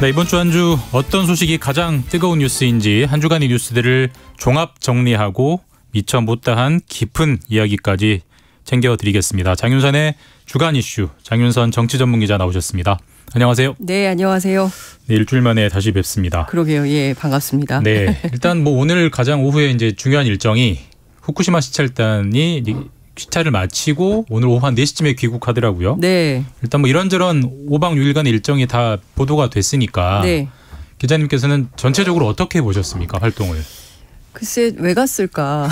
네, 이번 주 한 주 어떤 소식이 가장 뜨거운 뉴스인지 한 주간의 뉴스들을 종합 정리하고 미처 못다한 깊은 이야기까지 챙겨드리겠습니다. 장윤선의 주간 이슈 장윤선 정치 전문 기자 나오셨습니다. 안녕하세요. 네, 안녕하세요. 네, 일주일 만에 다시 뵙습니다. 그러게요. 예, 반갑습니다. 네, 일단 뭐 오늘 가장 오후에 이제 중요한 일정이 후쿠시마 시찰단이 시찰를 마치고 오늘 오후 한 4시쯤에 귀국하더라고요. 네. 일단 뭐 이런저런 5박 6일간 일정이 다 보도가 됐으니까 네. 기자님께서는 전체적으로 어떻게 보셨습니까? 활동을. 글쎄 왜 갔을까?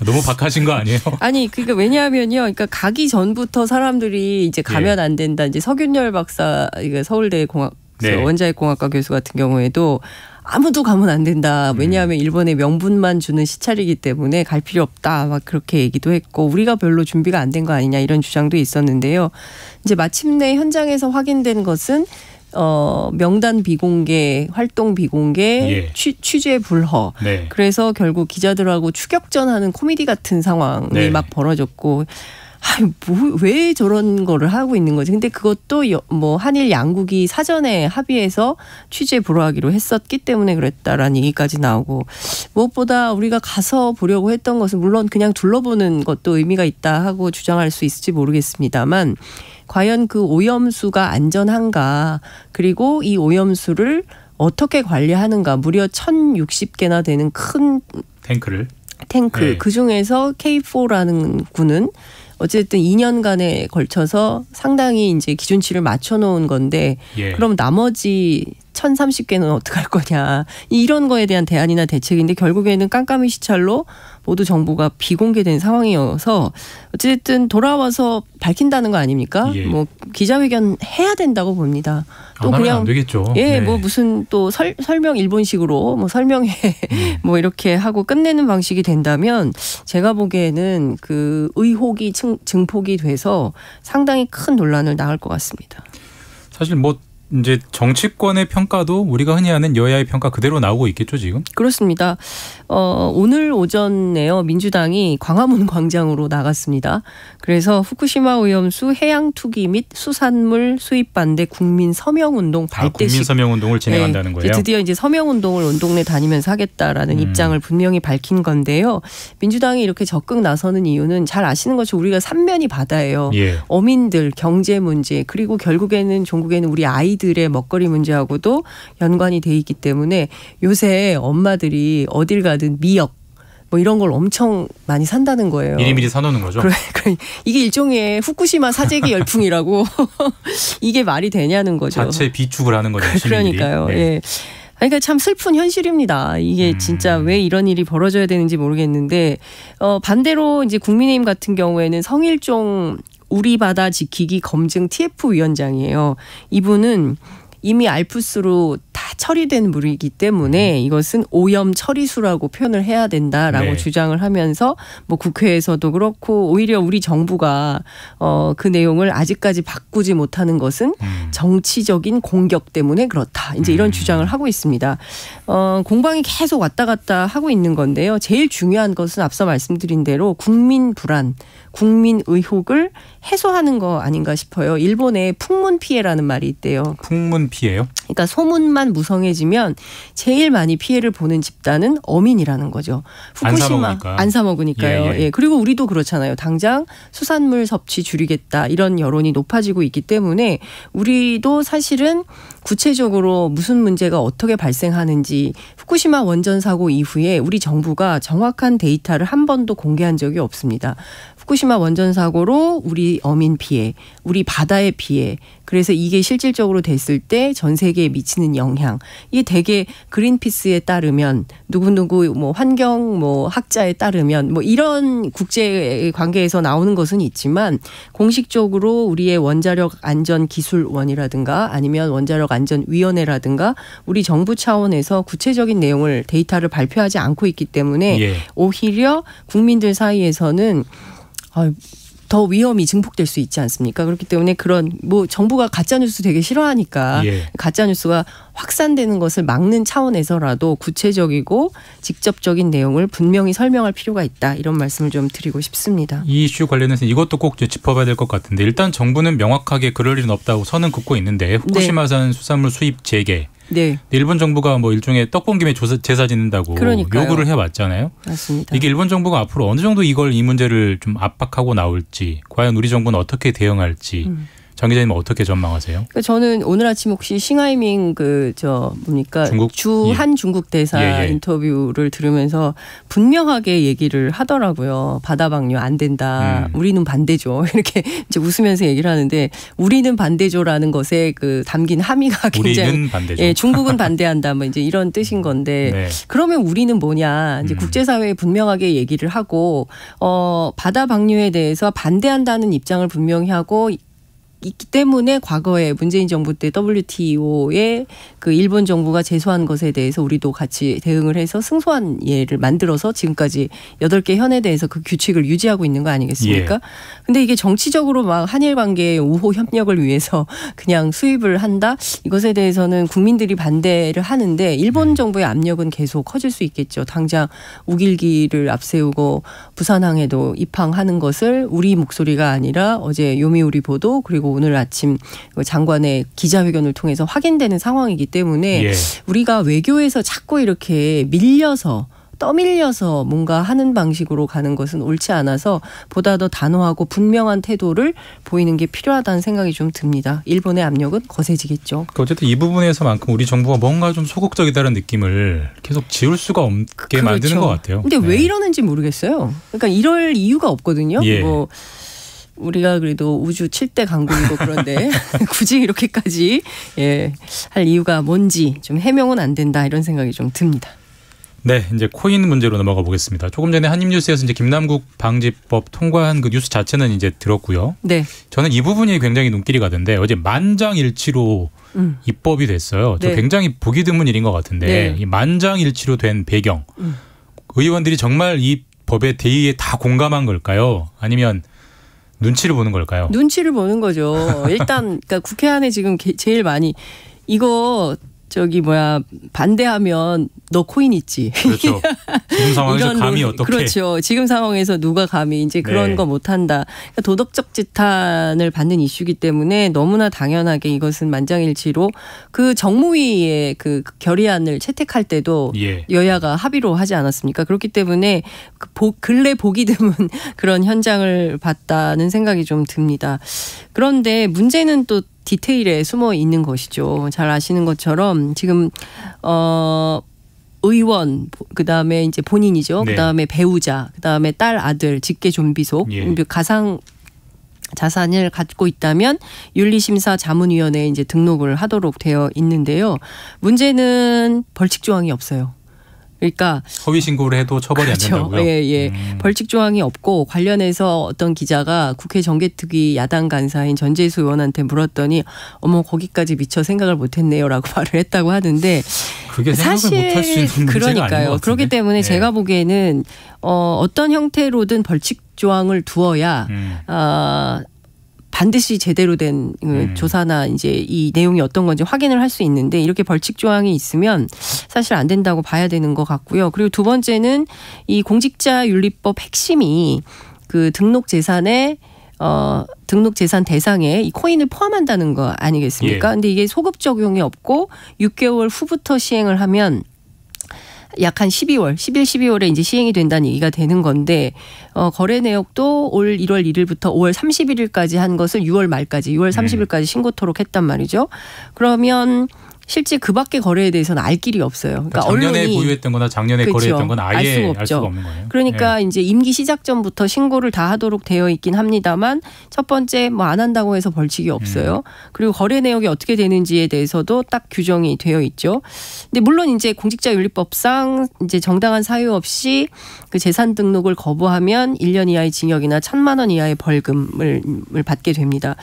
너무 박하신 거 아니에요? 아니 그러니까 왜냐하면요, 그러니까 가기 전부터 사람들이 이제 가면 예. 안 된다. 이제 서균열 박사, 이거 서울대 공학 네. 원자핵공학과 교수 같은 경우에도 아무도 가면 안 된다. 음. 왜냐하면 일본의 명분만 주는 시찰이기 때문에 갈 필요 없다. 막 그렇게 얘기도 했고 우리가 별로 준비가 안 된 거 아니냐 이런 주장도 있었는데요. 이제 마침내 현장에서 확인된 것은 어, 명단 비공개, 활동 비공개, 예. 취, 취재 불허. 네. 그래서 결국 기자들하고 추격전하는 코미디 같은 상황이 네. 막 벌어졌고 아유 뭐왜 저런 거를 하고 있는 거지? 근데 그것도 여, 뭐 한일 양국이 사전에 합의해서 취재 보러 하기로 했었기 때문에 그랬다라는 얘기까지 나오고 무엇보다 우리가 가서 보려고 했던 것은 물론 그냥 둘러보는 것도 의미가 있다 하고 주장할 수 있을지 모르겠습니다만 과연 그 오염수가 안전한가 그리고 이 오염수를 어떻게 관리하는가 무려 1060개나 되는 큰 탱크를 탱크 네. 그 중에서 K4라는 군은 어쨌든 2년간에 걸쳐서 상당히 이제 기준치를 맞춰 놓은 건데 예. 그럼 나머지 1030개는 어떡할 거냐. 이런 거에 대한 대안이나 대책인데 결국에는 깜깜이 시찰로 모두 정보가 비공개된 상황이어서 어쨌든 돌아와서 밝힌다는 거 아닙니까? 예. 뭐 기자회견 해야 된다고 봅니다. 아, 또 그냥 되겠죠. 예, 네. 뭐 무슨 또 설, 설명 일본식으로 뭐 설명해 음. 뭐 이렇게 하고 끝내는 방식이 된다면 제가 보기에는 그 의혹이 증, 증폭이 돼서 상당히 큰 논란을 낳을 것 같습니다. 사실 뭐 이제 정치권의 평가도 우리가 흔히 하는 여야의 평가 그대로 나오고 있겠죠 지금? 그렇습니다. 어, 오늘 오전에요 민주당이 광화문 광장으로 나갔습니다. 그래서 후쿠시마 오염수 해양 투기 및 수산물 수입 반대 국민 서명 운동 발대식. 아, 국민 서명 운동을 네, 진행한다는 네, 거예요. 이제 드디어 이제 서명 운동을 온동내 다니면서 하겠다라는 음. 입장을 분명히 밝힌 건데요. 민주당이 이렇게 적극 나서는 이유는 잘 아시는 것처럼 우리가 삼면이 바다예요. 예. 어민들 경제 문제 그리고 결국에는 종국에는 우리 아이 아이들의 먹거리 문제하고도 연관이 돼 있기 때문에 요새 엄마들이 어딜 가든 미역 뭐 이런 걸 엄청 많이 산다는 거예요. 미리미리 사놓는 거죠. 그래, 그래. 이게 일종의 후쿠시마 사재기 열풍이라고 이게 말이 되냐는 거죠. 자체 비축을 하는 거죠. 그, 시민들이. 그러니까요. 네. 예. 그러니까 참 슬픈 현실입니다. 이게 음. 진짜 왜 이런 일이 벌어져야 되는지 모르겠는데 어 반대로 이제 국민의힘 같은 경우에는 성일종 우리 바다 지키기 검증 TF 위원장이에요. 이분은 이미 알프스로 처리된 물이기 때문에 음. 이것은 오염 처리수라고 표현을 해야 된다라고 네. 주장을 하면서 뭐 국회에서도 그렇고 오히려 우리 정부가 어 그 내용을 아직까지 바꾸지 못하는 것은 음. 정치적인 공격 때문에 그렇다. 이제 이런 음. 주장을 하고 있습니다. 어 공방이 계속 왔다 갔다 하고 있는 건데요. 제일 중요한 것은 앞서 말씀드린 대로 국민 불안, 국민 의혹을 해소하는 거 아닌가 싶어요. 일본에 풍문 피해라는 말이 있대요. 풍문 피해요? 그러니까 소문만 무성해지면 제일 많이 피해를 보는 집단은 어민이라는 거죠. 후쿠시마 안 사 먹으니까요. 예, 예. 예, 그리고 우리도 그렇잖아요. 당장 수산물 섭취 줄이겠다 이런 여론이 높아지고 있기 때문에 우리도 사실은 구체적으로 무슨 문제가 어떻게 발생하는지 후쿠시마 원전 사고 이후에 우리 정부가 정확한 데이터를 한 번도 공개한 적이 없습니다. 후쿠시마 원전 사고로 우리 어민 피해, 우리 바다의 피해, 그래서 이게 실질적으로 됐을 때 전 세계에 미치는 영향. 이게 되게 그린피스에 따르면 누구누구 뭐 환경 뭐 학자에 따르면 뭐 이런 국제 관계에서 나오는 것은 있지만 공식적으로 우리의 원자력 안전 기술원이라든가 아니면 원자력 안전 위원회라든가 우리 정부 차원에서 구체적인 내용을 데이터를 발표하지 않고 있기 때문에 예. 오히려 국민들 사이에서는 아, 더 위험이 증폭될 수 있지 않습니까? 그렇기 때문에 그런 뭐 정부가 가짜 뉴스 되게 싫어하니까 예. 가짜 뉴스가 확산되는 것을 막는 차원에서라도 구체적이고 직접적인 내용을 분명히 설명할 필요가 있다 이런 말씀을 좀 드리고 싶습니다. 이 이슈 관련해서 이것도 꼭 짚어봐야 될 것 같은데 일단 정부는 명확하게 그럴 일은 없다고 선은 긋고 있는데 후쿠시마산 네. 수산물 수입 재개 네. 일본 정부가 뭐 일종의 떡봉김에 제사 짓는다고 그러니까요. 요구를 해왔잖아요. 맞습니다. 이게 일본 정부가 앞으로 어느 정도 이걸 이 문제를 좀 압박하고 나올지 과연 우리 정부는 어떻게 대응할지 음. 장 기자님 어떻게 전망하세요? 그 저는 오늘 아침 혹시 싱하이밍 그 저 뭡니까 중국? 주한 예. 중국 대사 예, 예. 인터뷰를 들으면서 분명하게 얘기를 하더라고요. 바다 방류 안 된다. 음. 우리는 반대죠. 이렇게 이제 웃으면서 얘기를 하는데 우리는 반대죠라는 것에 그 담긴 함의가 굉장히 예, 중국은 반대한다. 뭐 이제 이런 뜻인 건데 네. 그러면 우리는 뭐냐? 이제 음. 국제사회에 분명하게 얘기를 하고 어 바다 방류에 대해서 반대한다는 입장을 분명히 하고 있기 때문에 과거에 문재인 정부 때 WTO에 그 일본 정부가 제소한 것에 대해서 우리도 같이 대응을 해서 승소한 예를 만들어서 지금까지 여덟 개 현에 대해서 그 규칙을 유지하고 있는 거 아니겠습니까? 예. 근데 이게 정치적으로 막 한일 관계의 우호 협력을 위해서 그냥 수입을 한다 이것에 대해서는 국민들이 반대를 하는데 일본 네. 정부의 압력은 계속 커질 수 있겠죠. 당장 우길기를 앞세우고 부산항에도 입항하는 것을 우리 목소리가 아니라 어제 요미우리 보도 그리고 오늘 아침 그 장관의 기자회견을 통해서 확인되는 상황이기 때문에 예. 우리가 외교에서 자꾸 이렇게 밀려서 떠밀려서 뭔가 하는 방식으로 가는 것은 옳지 않아서 보다 더 단호하고 분명한 태도를 보이는 게 필요하다는 생각이 좀 듭니다. 일본의 압력은 거세지겠죠. 그러니까 어쨌든 이 부분에서만큼 우리 정부가 뭔가 좀 소극적이다는 느낌을 계속 지울 수가 없게 그렇죠. 만드는 것 같아요. 근데 네. 왜 이러는지 모르겠어요. 그러니까 이럴 이유가 없거든요. 예. 뭐 우리가 그래도 우주 7대 강국이고 그런데 굳이 이렇게까지 예, 할 이유가 뭔지 좀 해명은 안 된다 이런 생각이 좀 듭니다. 네, 이제 코인 문제로 넘어가 보겠습니다. 조금 전에 한입뉴스에서 이제 김남국 방지법 통과한 그 뉴스 자체는 이제 들었고요. 네. 저는 이 부분이 굉장히 눈길이 가던데 어제 만장일치로 음. 입법이 됐어요. 네. 굉장히 보기 드문 일인 것 같은데 네. 이 만장일치로 된 배경 음. 의원들이 정말 이 법의 대의에 다 공감한 걸까요? 아니면 눈치를 보는 걸까요? 눈치를 보는 거죠. 일단 그러니까 국회 안에 지금 게, 제일 많이 이거 저기 뭐야 반대하면 너 코인 있지. 그렇죠. 지금 상황에서 감히 어떻게? 그렇죠. 지금 상황에서 누가 감히 이제 네. 그런 네. 거못 한다. 그러니까 도덕적 지탄을 받는 이슈기 때문에 너무나 당연하게 이것은 만장일치로 그 정무위의 그 결의안을 채택할 때도 예. 여야가 합의로 하지 않았습니까? 그렇기 때문에 그 보, 근래 보기 드문 그런 현장을 봤다는 생각이 좀 듭니다. 그런데 문제는 또 디테일에 숨어 있는 것이죠. 잘 아시는 것처럼 지금 어 의원 그다음에 이제 본인이죠. 네. 그다음에 배우자, 그다음에 딸 아들 직계 좀비속 예. 가상 자산을 갖고 있다면 윤리심사 자문위원회에 이제 등록을 하도록 되어 있는데요. 문제는 벌칙 조항이 없어요. 그러니까 허위 신고를 해도 처벌이 그렇죠. 안 된다고요. 예, 예. 음. 벌칙 조항이 없고 관련해서 어떤 기자가 국회 정개특위 야당 간사인 전재수 의원한테 물었더니 어머 거기까지 미처 생각을 못 했네요라고 말을 했다고 하는데 사실 그러니까요. 그렇기 때문에 예. 제가 보기에는 어 어떤 형태로든 벌칙 조항을 두어야 음. 어 반드시 제대로 된 음. 조사나 이제 이 내용이 어떤 건지 확인을 할 수 있는데 이렇게 벌칙 조항이 있으면 사실 안 된다고 봐야 되는 것 같고요. 그리고 두 번째는 이 공직자 윤리법 핵심이 그 등록 재산에 어, 등록 재산 대상에 이 코인을 포함한다는 거 아니겠습니까? 예. 근데 이게 소급 적용이 없고 6개월 후부터 시행을 하면 약한 12월, 11, 12월에 이제 시행이 된다는 얘기가 되는 건데 어, 거래 내역도 올 1월 1일부터 5월 31일까지 한 것을 6월 말까지, 6월 30일까지 신고토록 했단 말이죠. 그러면 실제 그 밖의 거래에 대해서는 알 길이 없어요. 그러니까, 그러니까 작년에 보유했던 거나 작년에 그렇죠. 거래했던 건 아예 알 수가, 알 수가 없는 거예요. 그러니까 예. 이제 임기 시작 전부터 신고를 다 하도록 되어 있긴 합니다만 첫 번째 뭐 안 한다고 해서 벌칙이 없어요. 음. 그리고 거래 내역이 어떻게 되는지에 대해서도 딱 규정이 되어 있죠. 근데 물론 이제 공직자윤리법상 이제 정당한 사유 없이 그 재산 등록을 거부하면 1년 이하의 징역이나 천만 원 이하의 벌금을 음, 받게 됩니다.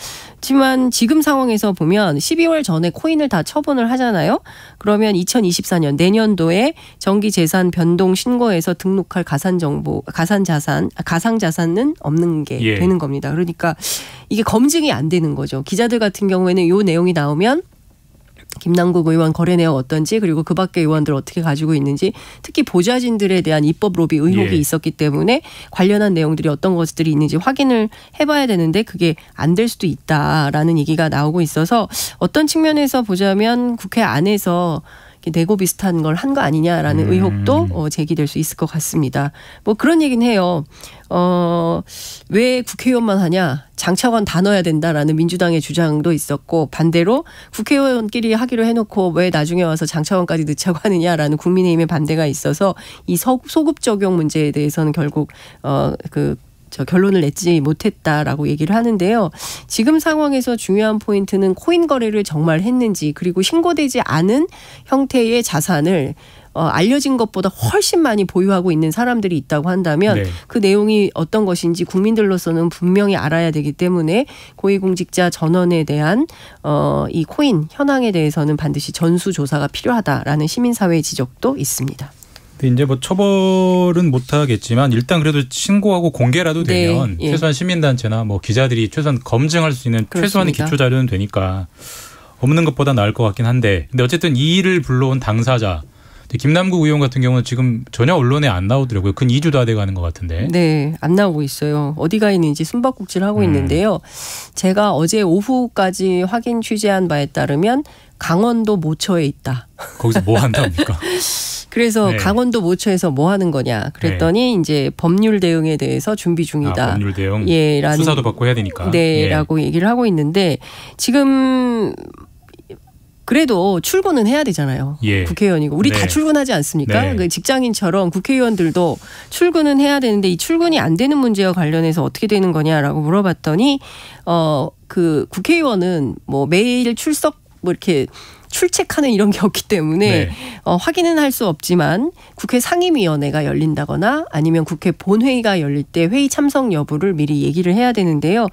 그렇지만 지금 상황에서 보면 12월 전에 코인을 다 처분을 하잖아요. 그러면 2024년 내년도에 정기 재산 변동 신고에서 등록할 가산 정보, 가산 자산, 아, 가상 자산은 없는 게 예. 되는 겁니다. 그러니까 이게 검증이 안 되는 거죠. 기자들 같은 경우에는 요 내용이 나오면 김남국 의원 거래 내역 어떤지 그리고 그밖의 의원들 어떻게 가지고 있는지 특히 보좌진들에 대한 입법 로비 의혹이 예. 있었기 때문에 관련한 내용들이 어떤 것들이 있는지 확인을 해봐야 되는데 그게 안 될 수도 있다라는 얘기가 나오고 있어서 어떤 측면에서 보자면 국회 안에서 대고 비슷한 걸 한 거 아니냐라는 음. 의혹도 어, 제기될 수 있을 것 같습니다. 뭐 그런 얘긴 해요. 어, 왜 국회의원만 하냐? 장차관 다 넣어야 된다라는 민주당의 주장도 있었고 반대로 국회의원끼리 하기로 해놓고 왜 나중에 와서 장차관까지 넣자고 하느냐라는 국민의힘의 반대가 있어서 이 소급 적용 문제에 대해서는 결국 어그 저 결론을 냈지 못했다라고 얘기를 하는데요. 지금 상황에서 중요한 포인트는 코인 거래를 정말 했는지 그리고 신고되지 않은 형태의 자산을 어, 알려진 것보다 훨씬 많이 보유하고 있는 사람들이 있다고 한다면 네. 그 내용이 어떤 것인지 국민들로서는 분명히 알아야 되기 때문에 고위공직자 전원에 대한 어, 이 코인 현황에 대해서는 반드시 전수조사가 필요하다라는 시민사회의 지적도 있습니다. 그 이제 뭐 처벌은 못 하겠지만 일단 그래도 신고하고 공개라도 네, 되면 네, 최소한 시민단체나 뭐 기자들이 최소한 검증할 수 있는 그렇습니다. 최소한의 기초 자료는 되니까 없는 것보다 나을 것 같긴 한데 근데 어쨌든 이 일을 불러온 당사자 김남국 의원 같은 경우는 지금 전혀 언론에 안 나오더라고요. 근 2주 다 돼가는 것 같은데. 네, 안 나오고 있어요. 어디가 있는지 숨바꼭질 하고 음. 있는데요. 제가 어제 오후까지 확인 취재한 바에 따르면 강원도 모처에 있다. 거기서 뭐 한답니까? 그래서 네. 강원도 모처에서 뭐 하는 거냐 그랬더니 네. 이제 법률 대응에 대해서 준비 중이다. 아, 법률 대응. 예라는 수사도 받고 해야 되니까. 네라고 예. 얘기를 하고 있는데 지금 그래도 출근은 해야 되잖아요. 예. 국회의원이고 우리 네. 다 출근하지 않습니까? 네. 그 직장인처럼 국회의원들도 출근은 해야 되는데 이 출근이 안 되는 문제와 관련해서 어떻게 되는 거냐라고 물어봤더니 어 그 국회의원은 뭐 매일 출석 뭐 이렇게 출첵하는 이런 게 없기 때문에 네. 어, 확인은 할 수 없지만 국회 상임위원회가 열린다거나 아니면 국회 본회의가 열릴 때 회의 참석 여부를 미리 얘기를 해야 되는데요.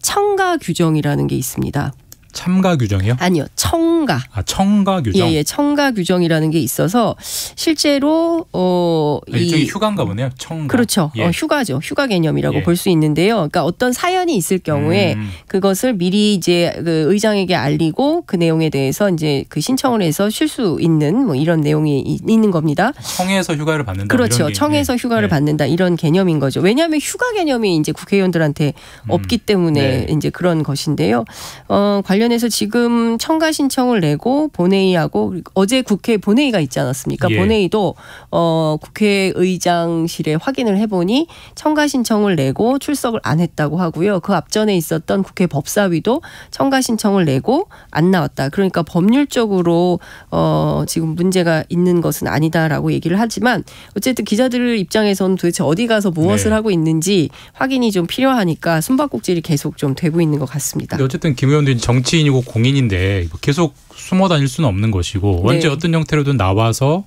청가 규정이라는 게 있습니다. 참가 규정이요? 아니요. 청가. 아, 청가 규정. 예, 예. 청가 규정이라는 게 있어서 실제로 어 아, 일종의 휴가인가 보네요. 청가. 그렇죠. 어, 예. 어, 휴가죠. 휴가 개념이라고 예. 볼수 있는데요. 그러니까 어떤 사연이 있을 경우에 음. 그것을 미리 이제 그 의장에게 알리고 그 내용에 대해서 이제 그 신청을 해서 쉴 수 있는 뭐 이런 내용이 있는 겁니다. 청에서 휴가를 받는다. 그렇죠. 청에서 휴가를 네. 받는다 이런 개념인 거죠. 왜냐하면 휴가 개념이 이제 국회의원들한테 음. 없기 때문에 네. 이제 그런 것인데요. 어 관련 관련해서 지금 청가 신청을 내고 본회의하고 어제 국회 본회의가 있지 않았습니까? 예. 본회의도 어 국회의장실에 확인을 해보니 청가 신청을 내고 출석을 안 했다고 하고요. 그 앞전에 있었던 국회 법사위도 청가 신청을 내고 안 나왔다. 그러니까 법률적으로 어 지금 문제가 있는 것은 아니다라고 얘기를 하지만 어쨌든 기자들 입장에서는 도대체 어디 가서 무엇을 네. 하고 있는지 확인이 좀 필요하니까 숨바꼭질이 계속 좀 되고 있는 것 같습니다. 어쨌든 김 의원도 정치 정치인이고 공인인데 뭐 계속 숨어 다닐 수는 없는 것이고 언제 네. 어떤 형태로든 나와서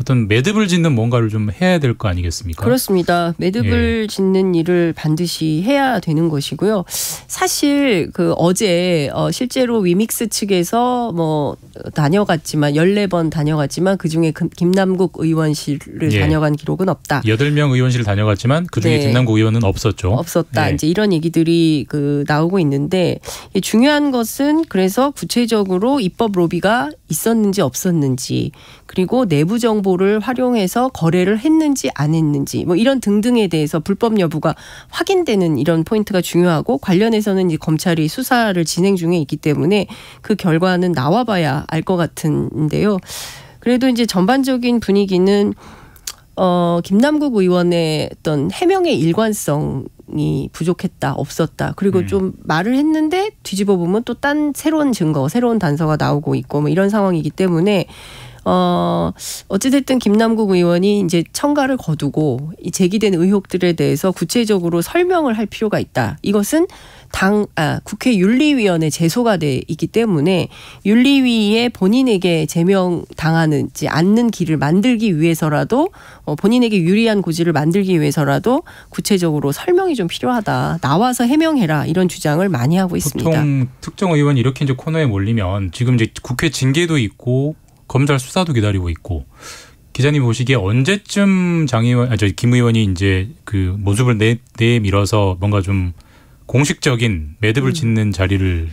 어떤 매듭을 짓는 뭔가를 좀 해야 될 거 아니겠습니까? 그렇습니다. 매듭을 예. 짓는 일을 반드시 해야 되는 것이고요. 사실 그 어제 어 실제로 위믹스 측에서 뭐 다녀갔지만 열네 번 다녀갔지만 그중에 김남국 의원실을 예. 다녀간 기록은 없다. 여덟 명 의원실을 다녀갔지만 그중에 네. 김남국 의원은 없었죠. 없었다. 예. 이제 이런 얘기들이 그 나오고 있는데 중요한 것은 그래서 구체적으로 입법 로비가 있었는지 없었는지 그리고 내부 정보 정보를 활용해서 거래를 했는지 안 했는지 뭐 이런 등등에 대해서 불법 여부가 확인되는 이런 포인트가 중요하고 관련해서는 이제 검찰이 수사를 진행 중에 있기 때문에 그 결과는 나와봐야 알 것 같은데요. 그래도 이제 전반적인 분위기는 어, 김남국 의원의 어떤 해명의 일관성이 부족했다, 없었다. 그리고 음. 좀 말을 했는데 뒤집어 보면 또 딴 새로운 증거, 새로운 단서가 나오고 있고 뭐 이런 상황이기 때문에 어, 어찌됐든 김남국 의원이 이제 청가를 거두고 이 제기된 의혹들에 대해서 구체적으로 설명을 할 필요가 있다. 이것은 당, 아, 국회 윤리위원회 제소가 돼 있기 때문에 윤리위에 본인에게 제명 당하는지 않는 길을 만들기 위해서라도 어, 본인에게 유리한 고지를 만들기 위해서라도 구체적으로 설명이 좀 필요하다. 나와서 해명해라. 이런 주장을 많이 하고 있습니다. 보통 특정 의원 이렇게 이제 코너에 몰리면 지금 이제 국회 징계도 있고 검찰 수사도 기다리고 있고 기자님 보시기에 언제쯤 장 의원, 아, 저김 의원이 이제 그 모습을 내, 내밀어서 뭔가 좀 공식적인 매듭을 음. 짓는 자리를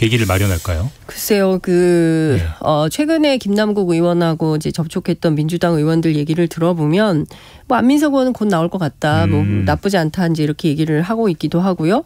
계기를 마련할까요? 글쎄요, 그 네. 어, 최근에 김남국 의원하고 이제 접촉했던 민주당 의원들 얘기를 들어보면 뭐 안민석 의원은 곧 나올 것 같다, 뭐 음. 뭐 나쁘지 않다 이제 이렇게 얘기를 하고 있기도 하고요.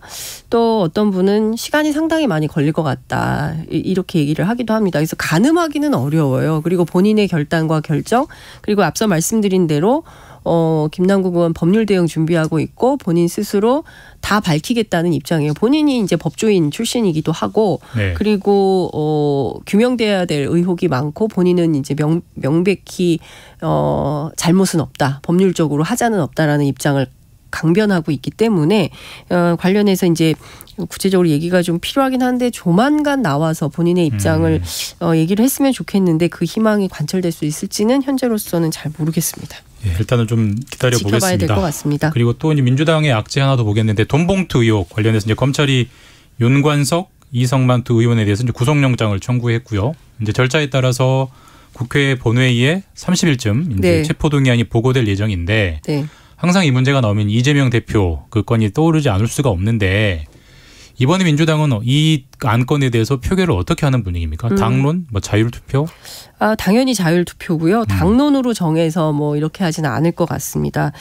또 어떤 분은 시간이 상당히 많이 걸릴 것 같다 이렇게 얘기를 하기도 합니다. 그래서 가늠하기는 어려워요. 그리고 본인의 결단과 결정 그리고 앞서 말씀드린 대로 어, 김남국 의원 법률 대응 준비하고 있고 본인 스스로 다 밝히겠다는 입장이에요. 본인이 이제 법조인 출신이기도 하고 네. 그리고 어, 규명돼야 될 의혹이 많고 본인은 이제 명, 명백히 어, 잘못은 없다. 법률적으로 하자는 없다라는 입장을 강변하고 있기 때문에 어, 관련해서 이제 구체적으로 얘기가 좀 필요하긴 한데 조만간 나와서 본인의 입장을 음. 어, 얘기를 했으면 좋겠는데 그 희망이 관철될 수 있을지는 현재로서는 잘 모르겠습니다. 예, 일단은 좀 기다려 보겠습니다. 같습니다. 그리고 또 이제 민주당의 악재 하나 더 보겠는데 돈봉투 의혹 관련해서 이제 검찰이 윤관석, 이성만 두 의원에 대해서 이제 구속영장을 청구했고요. 이제 절차에 따라서 국회 본회의에 30일쯤 이제 네. 체포동의안이 보고될 예정인데 네. 항상 이 문제가 나오면 이재명 대표 그 건이 떠오르지 않을 수가 없는데 이번에 민주당은 이 안건에 대해서 표결을 어떻게 하는 분위기입니까? 음. 당론, 뭐 자율투표? 아, 당연히 자율투표고요. 음. 당론으로 정해서 뭐 이렇게 하지는 않을 것 같습니다.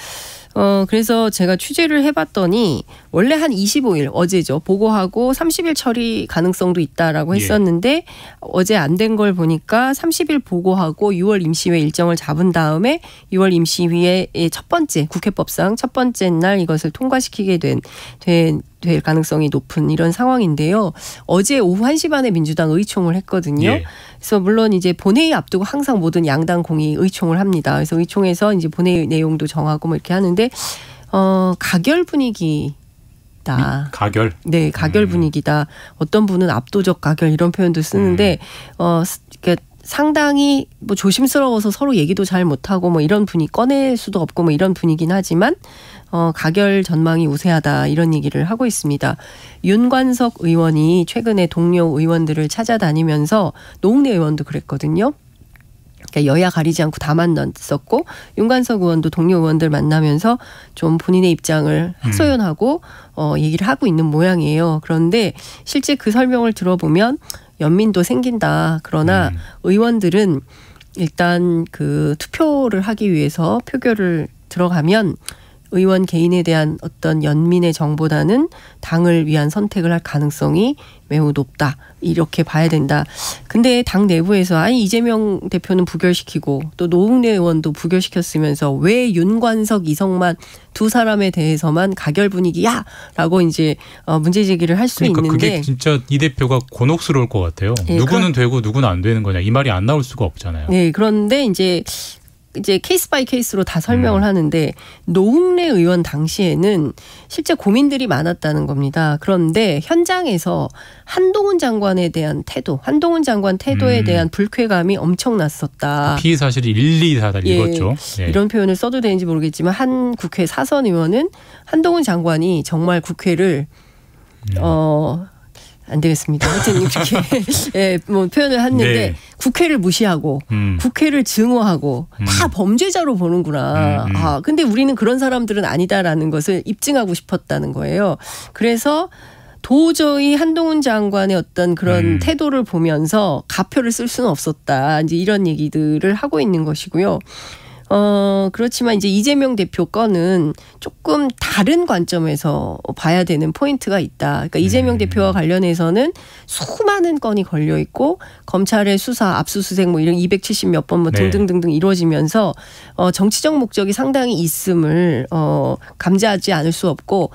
어, 그래서 제가 취재를 해봤더니 원래 한 25일 어제죠. 보고하고 30일 처리 가능성도 있다라고 예. 했었는데 예. 어제 안 된 걸 보니까 30일 보고하고 6월 임시회 일정을 잡은 다음에 6월 임시회의 첫 번째 국회법상 첫 번째 날 이것을 통과시키게 된, 된될 가능성이 높은 이런 상황인데요. 어제 오후 1시 반에 민주당 의총을 했거든요. 예. 그래서 물론 이제 본회의 앞두고 항상 모든 양당 공이 의총을 합니다. 그래서 의총에서 이제 본회의 내용도 정하고 뭐 이렇게 하는데 어 가결 분위기 다. 가결. 네, 가결 음. 분위기다. 어떤 분은 압도적 가결 이런 표현도 쓰는데 음. 어그니까 상당히 뭐 조심스러워서 서로 얘기도 잘 못하고 뭐 이런 분위 꺼낼 수도 없고 뭐 이런 분위긴 하지만 어, 가결 전망이 우세하다 이런 얘기를 하고 있습니다. 윤관석 의원이 최근에 동료 의원들을 찾아다니면서 노웅래 의원도 그랬거든요. 그러니까 여야 가리지 않고 다 만났었고 윤관석 의원도 동료 의원들 만나면서 좀 본인의 입장을 음. 소연하고 어, 얘기를 하고 있는 모양이에요. 그런데 실제 그 설명을 들어보면 연민도 생긴다. 그러나 음. 의원들은 일단 그 투표를 하기 위해서 표결을 들어가면 의원 개인에 대한 어떤 연민의 정보다는 당을 위한 선택을 할 가능성이 매우 높다. 이렇게 봐야 된다. 근데 당 내부에서 아니 이재명 대표는 부결시키고 또 노웅래 의원도 부결시켰으면서 왜 윤관석 이성만 두 사람에 대해서만 가결 분위기야라고 이제 어 문제 제기를 할수 그러니까 있는데 그게 진짜 이 대표가 곤혹스러울 것 같아요. 네, 누구는 그런, 되고 누구는 안 되는 거냐 이 말이 안 나올 수가 없잖아요. 네 그런데 이제 이제 케이스 바이 케이스로 다 설명을 음. 하는데 노웅래 의원 당시에는 실제 고민들이 많았다는 겁니다. 그런데 현장에서 한동훈 장관에 대한 태도, 한동훈 장관 태도에 음. 대한 불쾌감이 엄청났었다. 피의 사실이 일일이 다 예, 읽었죠. 예. 이런 표현을 써도 되는지 모르겠지만 한 국회 사선 의원은 한동훈 장관이 정말 국회를 음. 어안 되겠습니다. 하여튼 이렇게 예, 뭐 표현을 했는데 네. 국회를 무시하고 음. 국회를 증오하고 음. 다 범죄자로 보는구나. 음, 음. 아, 근데 우리는 그런 사람들은 아니다라는 것을 입증하고 싶었다는 거예요. 그래서 도저히 한동훈 장관의 어떤 그런 음. 태도를 보면서 가표를 쓸 수는 없었다. 이제 이런 얘기들을 하고 있는 것이고요. 어, 그렇지만 이제 이재명 대표 건은 조금 다른 관점에서 봐야 되는 포인트가 있다. 그러니까 이재명 음. 대표와 관련해서는 수많은 건이 걸려 있고 검찰의 수사, 압수수색 뭐 이런 270 몇 번 뭐 등등등등 이루어지면서 어, 정치적 목적이 상당히 있음을 어, 감지하지 않을 수 없고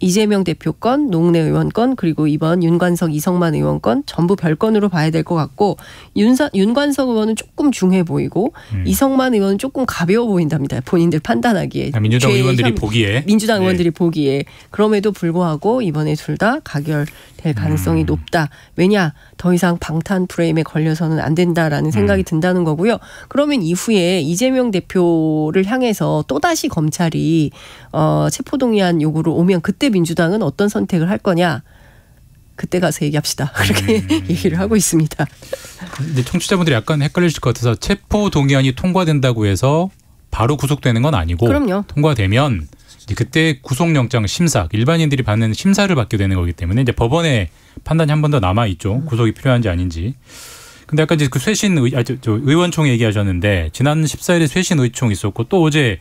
이재명 대표 건, 농내 의원 건, 그리고 이번 윤관석 이성만 의원 건 전부 별건으로 봐야 될 것 같고 윤사, 윤관석 의원은 조금 중해 보이고 음. 이성만 의원은 조금 가벼워 보인답니다. 본인들 판단하기에 아, 민주당 의원들이 혐, 보기에 민주당 네. 의원들이 보기에 그럼에도 불구하고 이번에 둘 다 가결될 음. 가능성이 음. 높다. 왜냐 더 이상 방탄 프레임에 걸려서는 안 된다라는 생각이 음. 든다는 거고요. 그러면 이후에 이재명 대표를 향해서 또 다시 검찰이 어, 체포동의안 요구를 오면 그때 그때 민주당은 어떤 선택을 할 거냐. 그때 가서 얘기합시다. 그렇게 음. 얘기를 하고 있습니다. 근데 청취자분들이 약간 헷갈리실 것 같아서 체포 동의안이 통과된다고 해서 바로 구속되는 건 아니고 그럼요. 통과되면 이제 그때 구속영장 심사 일반인들이 받는 심사를 받게 되는 거기 때문에 이제 법원의 판단이 한 번 더 남아 있죠. 음. 구속이 필요한지 아닌지. 근데 아까 이제 그 쇄신 의, 아, 저, 저 의원총 얘기하셨는데 지난 14일에 쇄신 의총 있었고 또 어제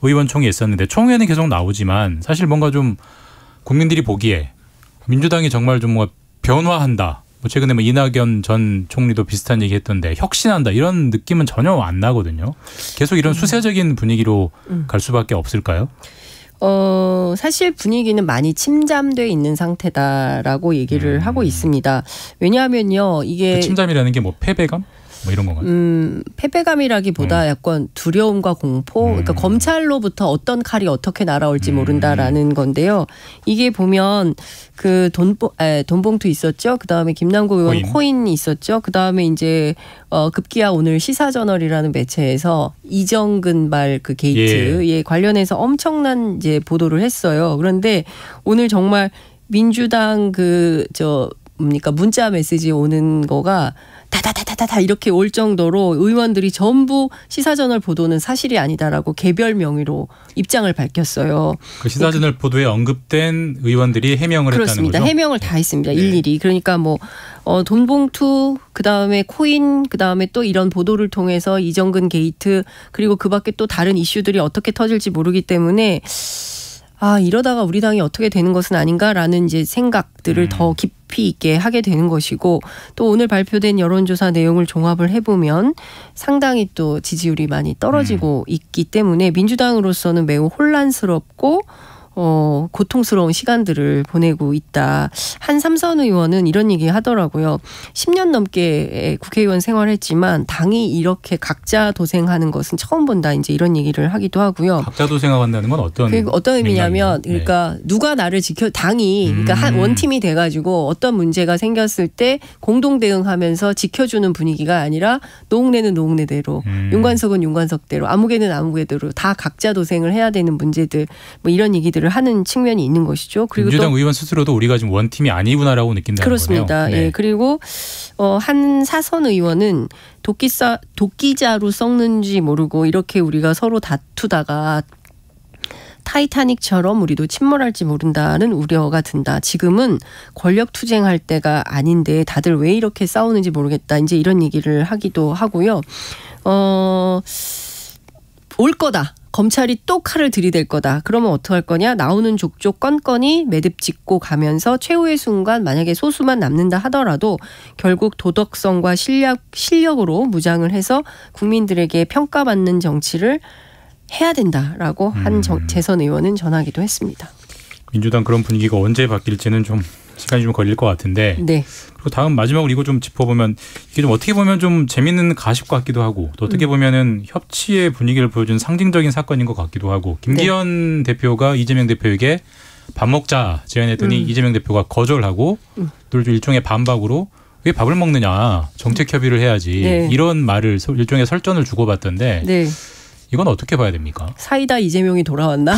의원총이 있었는데 총회는 계속 나오지만 사실 뭔가 좀 국민들이 보기에 민주당이 정말 좀뭐 변화한다. 뭐 최근에 뭐 이낙연 전 총리도 비슷한 얘기했던데 혁신한다 이런 느낌은 전혀 안 나거든요. 계속 이런 음. 수세적인 분위기로 음. 갈 수밖에 없을까요? 어, 사실 분위기는 많이 침잠돼 있는 상태다라고 얘기를 음. 하고 있습니다. 왜냐하면요, 이게 그 침잠이라는 게 뭐 패배감? 뭐 이런 건가요? 음, 패배감이라기보다 음. 약간 두려움과 공포. 그러니까 음. 그러니까 검찰로부터 어떤 칼이 어떻게 날아올지 음. 모른다라는 건데요. 이게 보면 그 돈봉 돈봉투 있었죠. 그다음에 김남구 의원 코인, 코인 있었죠. 그다음에 이제 어 급기야 오늘 시사저널이라는 매체에서 이정근 말그 게이트에 예. 예. 관련해서 엄청난 이제 보도를 했어요. 그런데 오늘 정말 민주당 그저 뭡니까 문자 메시지 오는 거가 다다다다다다 이렇게 올 정도로 의원들이 전부 시사저널 보도는 사실이 아니다라고 개별 명의로 입장을 밝혔어요. 그 시사저널 네. 보도에 언급된 의원들이 해명을 그렇습니다. 했다는 거죠? 해명을 다 했습니다. 네. 일일이. 그러니까 뭐 어, 돈봉투 그다음에 코인 그다음에 또 이런 보도를 통해서 이정근 게이트 그리고 그 밖에 또 다른 이슈들이 어떻게 터질지 모르기 때문에 아 이러다가 우리 당이 어떻게 되는 것은 아닌가라는 이제 생각들을 음. 더 깊, 높이 있게 하게 되는 것이고 또 오늘 발표된 여론조사 내용을 종합을 해보면 상당히 또 지지율이 많이 떨어지고 음. 있기 때문에 민주당으로서는 매우 혼란스럽고 어, 고통스러운 시간들을 보내고 있다. 한 삼선 의원은 이런 얘기 하더라고요. 10년 넘게 국회의원 생활했지만 당이 이렇게 각자 도생하는 것은 처음 본다. 이제 이런 얘기를 하기도 하고요. 각자 도생한다는 건 어떤 어떤 의미냐면 그러니까 네. 누가 나를 지켜 당이 그러니까 한 음. 원팀이 돼 가지고 어떤 문제가 생겼을 때 공동 대응하면서 지켜주는 분위기가 아니라 노웅래는 노웅래대로 음. 윤관석은 윤관석대로 아무개는 아무개대로 다 각자 도생을 해야 되는 문제들 뭐 이런 얘기들을 우려를 하는 측면이 있는 것이죠. 그리고 민주당 의원 스스로도 우리가 지금 원팀이 아니구나라고 느낀다는 그렇습니다. 거네요. 그렇습니다. 예, 네. 예. 그리고 어, 한 사선 의원은 도끼사 도끼자로 썩는지 모르고 이렇게 우리가 서로 다투다가 타이타닉처럼 우리도 침몰할지 모른다는 우려가 든다. 지금은 권력 투쟁할 때가 아닌데 다들 왜 이렇게 싸우는지 모르겠다. 이제 이런 얘기를 하기도 하고요. 어, 올 거다. 검찰이 또 칼을 들이댈 거다. 그러면 어떡할 거냐? 나오는 족족 건건이 매듭 짓고 가면서 최후의 순간 만약에 소수만 남는다 하더라도 결국 도덕성과 실력, 실력으로 무장을 해서 국민들에게 평가받는 정치를 해야 된다라고 한 음. 정, 재선 의원은 전하기도 했습니다. 민주당 그런 분위기가 언제 바뀔지는 좀 시간이 좀 걸릴 것 같은데. 네. 그리고 다음 마지막으로 이거 좀 짚어보면 이게 좀 어떻게 보면 좀 재밌는 가십 같기도 하고 또 어떻게 음. 보면은 협치의 분위기를 보여준 상징적인 사건인 것 같기도 하고 김기현 네. 대표가 이재명 대표에게 밥 먹자 제안했더니 음. 이재명 대표가 거절하고 음. 또 일종의 반박으로 왜 밥을 먹느냐 정책 협의를 해야지 네. 이런 말을 일종의 설전을 주고받던데. 네. 이건 어떻게 봐야 됩니까? 사이다 이재명이 돌아왔나?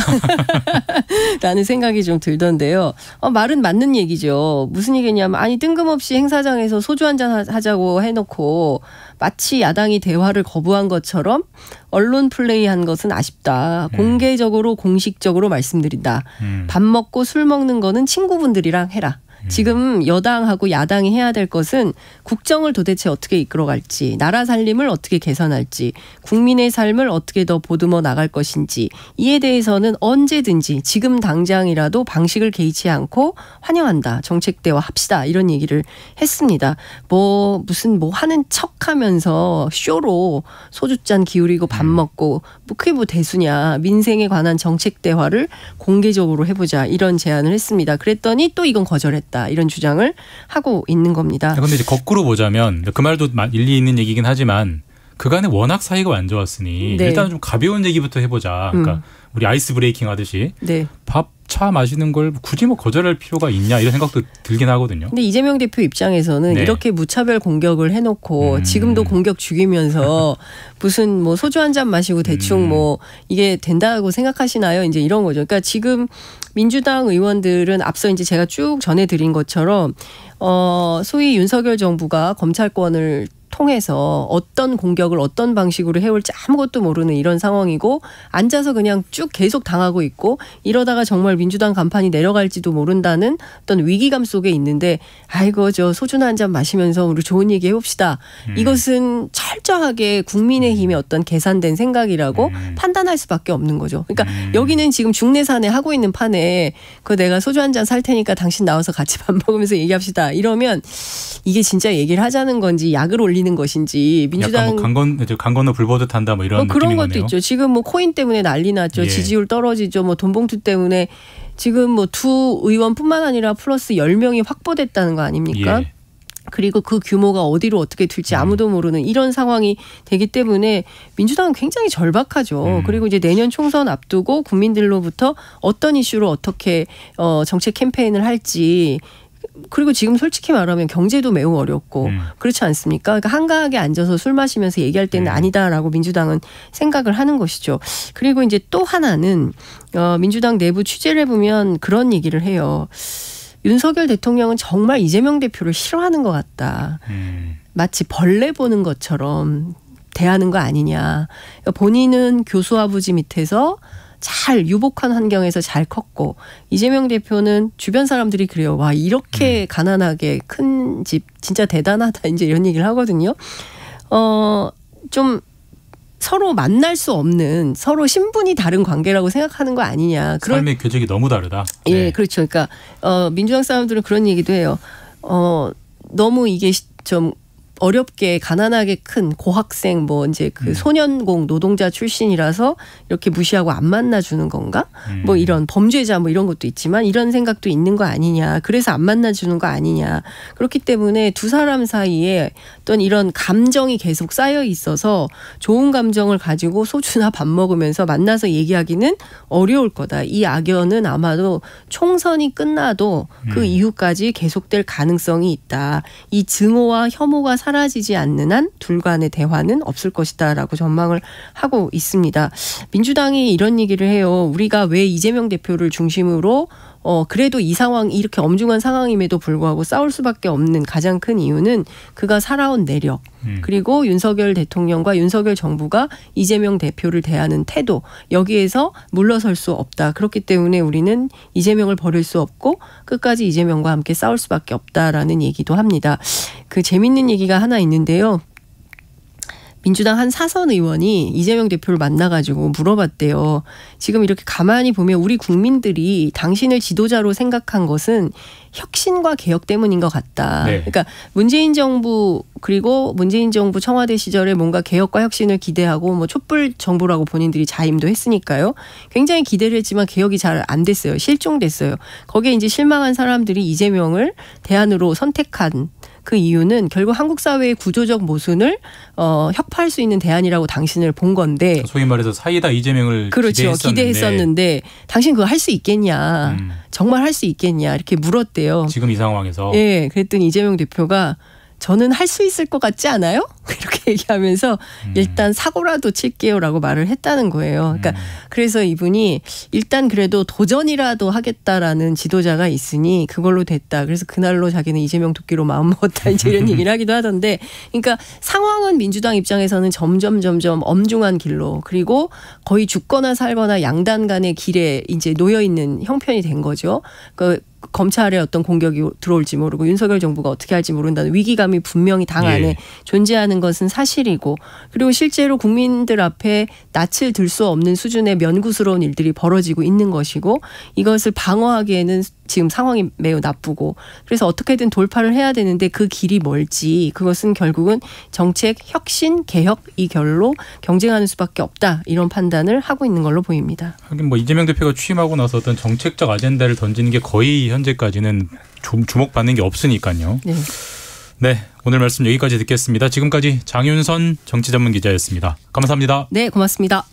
라는 생각이 좀 들던데요. 어, 말은 맞는 얘기죠. 무슨 얘기냐면 아니 뜬금없이 행사장에서 소주 한 잔 하자고 해놓고 마치 야당이 대화를 거부한 것처럼 언론 플레이한 것은 아쉽다. 음. 공개적으로 공식적으로 말씀드린다. 음. 밥 먹고 술 먹는 거는 친구분들이랑 해라. 지금 여당하고 야당이 해야 될 것은 국정을 도대체 어떻게 이끌어갈지, 나라 살림을 어떻게 개선할지, 국민의 삶을 어떻게 더 보듬어 나갈 것인지 이에 대해서는 언제든지 지금 당장이라도 방식을 개의치 않고 환영한다, 정책 대화합시다 이런 얘기를 했습니다. 뭐 무슨 뭐 하는 척하면서 쇼로 소주잔 기울이고 밥 음. 먹고 뭐 그게 뭐 대수냐 민생에 관한 정책 대화를 공개적으로 해보자 이런 제안을 했습니다. 그랬더니 또 이건 거절했다. 없다 이런 주장을 하고 있는 겁니다. 그런데 이제 거꾸로 보자면 그 말도 일리 있는 얘기긴 하지만 그간에 워낙 사이가 안 좋았으니 네. 일단 좀 가벼운 얘기부터 해보자. 그러니까 음. 우리 아이스 브레이킹 하듯이 네. 밥차 마시는 걸 굳이 뭐 거절할 필요가 있냐 이런 생각도 들긴 하거든요. 근데 이재명 대표 입장에서는 네. 이렇게 무차별 공격을 해놓고 음. 지금도 공격 죽이면서 무슨 뭐 소주 한 잔 마시고 대충 뭐 음. 뭐 이게 된다고 생각하시나요? 이제 이런 거죠. 그러니까 지금 민주당 의원들은 앞서 이제 제가 쭉 전해드린 것처럼 어 소위 윤석열 정부가 검찰권을 통해서 어떤 공격을 어떤 방식으로 해올지 아무것도 모르는 이런 상황이고 앉아서 그냥 쭉 계속 당하고 있고 이러다가 정말 민주당 간판이 내려갈지도 모른다는 어떤 위기감 속에 있는데 아이고 저 소주나 한 잔 마시면서 우리 좋은 얘기 해봅시다. 음. 이것은 철저하게 국민의힘의 음. 어떤 계산된 생각이라고 음. 판단할 수밖에 없는 거죠. 그러니까 음. 여기는 지금 중내산에 하고 있는 판에 그 내가 소주 한 잔 살 테니까 당신 나와서 같이 밥 먹으면서 얘기합시다. 이러면 이게 진짜 얘기를 하자는 건지 약을 올리 올리는 것인지 민주당 약간 뭐 강건 강건호 불보듯 한다 뭐 이런 뭐 그런 것도 거네요. 있죠. 지금 뭐 코인 때문에 난리 났죠. 예. 지지율 떨어지죠. 뭐 돈봉투 때문에 지금 뭐 두 의원뿐만 아니라 플러스 열명이 확보됐다는 거 아닙니까? 예. 그리고 그 규모가 어디로 어떻게 될지 음. 아무도 모르는 이런 상황이 되기 때문에 민주당은 굉장히 절박하죠. 음. 그리고 이제 내년 총선 앞두고 국민들로부터 어떤 이슈로 어떻게 어 정책 캠페인을 할지 그리고 지금 솔직히 말하면 경제도 매우 어렵고 음. 그렇지 않습니까? 그러니까 한가하게 앉아서 술 마시면서 얘기할 때는 음. 아니다라고 민주당은 생각을 하는 것이죠. 그리고 이제 또 하나는 어, 민주당 내부 취재를 보면 그런 얘기를 해요. 윤석열 대통령은 정말 이재명 대표를 싫어하는 것 같다. 음. 마치 벌레 보는 것처럼 대하는 거 아니냐. 그러니까 본인은 교수 아버지 밑에서 잘 유복한 환경에서 잘 컸고 이재명 대표는 주변 사람들이 그래요. 와 이렇게 음. 가난하게 큰 집 진짜 대단하다 이제 이런 얘기를 하거든요. 어좀 서로 만날 수 없는 서로 신분이 다른 관계라고 생각하는 거 아니냐. 그런 삶의 궤적이 너무 다르다. 예, 네. 예, 그렇죠. 그러니까 어 민주당 사람들은 그런 얘기도 해요. 어 너무 이게 좀 어렵게 가난하게 큰 고학생 뭐 이제 그 음. 소년공 노동자 출신이라서 이렇게 무시하고 안 만나주는 건가? 음. 뭐 이런 범죄자 뭐 이런 것도 있지만 이런 생각도 있는 거 아니냐. 그래서 안 만나주는 거 아니냐. 그렇기 때문에 두 사람 사이에 어떤 이런 감정이 계속 쌓여 있어서 좋은 감정을 가지고 소주나 밥 먹으면서 만나서 얘기하기는 어려울 거다. 이 악연은 아마도 총선이 끝나도 그 음. 이후까지 계속될 가능성이 있다. 이 증오와 혐오가 사 사라지지 않는 한 둘 간의 대화는 없을 것이다라고 전망을 하고 있습니다. 민주당이 이런 얘기를 해요. 우리가 왜 이재명 대표를 중심으로 어 그래도 이 상황 이렇게 엄중한 상황임에도 불구하고 싸울 수밖에 없는 가장 큰 이유는 그가 살아온 내력 음. 그리고 윤석열 대통령과 윤석열 정부가 이재명 대표를 대하는 태도 여기에서 물러설 수 없다 그렇기 때문에 우리는 이재명을 버릴 수 없고 끝까지 이재명과 함께 싸울 수밖에 없다라는 얘기도 합니다 그 재밌는 얘기가 하나 있는데요 민주당 한 사선 의원이 이재명 대표를 만나가지고 물어봤대요. 지금 이렇게 가만히 보면 우리 국민들이 당신을 지도자로 생각한 것은 혁신과 개혁 때문인 것 같다. 네. 그러니까 문재인 정부 그리고 문재인 정부 청와대 시절에 뭔가 개혁과 혁신을 기대하고 뭐 촛불 정부라고 본인들이 자임도 했으니까요. 굉장히 기대를 했지만 개혁이 잘 안 됐어요. 실종됐어요. 거기에 이제 실망한 사람들이 이재명을 대안으로 선택한 그 이유는 결국 한국 사회의 구조적 모순을 어, 혁파할 수 있는 대안이라고 당신을 본 건데 소위 말해서 사이다 이재명을 그렇죠 기대했었는데, 기대했었는데 당신 그거 할 수 있겠냐 음. 정말 할 수 있겠냐 이렇게 물었대요. 지금 이 상황에서 예 그랬더니 이재명 대표가 저는 할 수 있을 것 같지 않아요? 이렇게 얘기하면서 음. 일단 사고라도 칠게요라고 말을 했다는 거예요. 그러니까 음. 그래서 이분이 일단 그래도 도전이라도 하겠다라는 지도자가 있으니 그걸로 됐다. 그래서 그날로 자기는 이재명 도끼로 마음 먹었다. 이제 이런 얘기를 하기도 하던데, 그러니까 상황은 민주당 입장에서는 점점 점점 엄중한 길로 그리고 거의 죽거나 살거나 양단 간의 길에 이제 놓여 있는 형편이 된 거죠. 그러니까 검찰의 어떤 공격이 들어올지 모르고 윤석열 정부가 어떻게 할지 모른다는 위기감이 분명히 당 안에 예. 존재하는 것은 사실이고 그리고 실제로 국민들 앞에 낯을 들 수 없는 수준의 면구스러운 일들이 벌어지고 있는 것이고 이것을 방어하기에는 지금 상황이 매우 나쁘고 그래서 어떻게든 돌파를 해야 되는데 그 길이 멀지 그것은 결국은 정책 혁신 개혁 이 결로 경쟁하는 수밖에 없다 이런 판단을 하고 있는 걸로 보입니다. 하긴 뭐 이재명 대표가 취임하고 나서 어떤 정책적 아젠다를 던지는 게 거의 현재까지는 주목받는 게 없으니까요. 네. 네, 오늘 말씀 여기까지 듣겠습니다. 지금까지 장윤선 정치 전문 기자였습니다. 감사합니다. 네, 고맙습니다.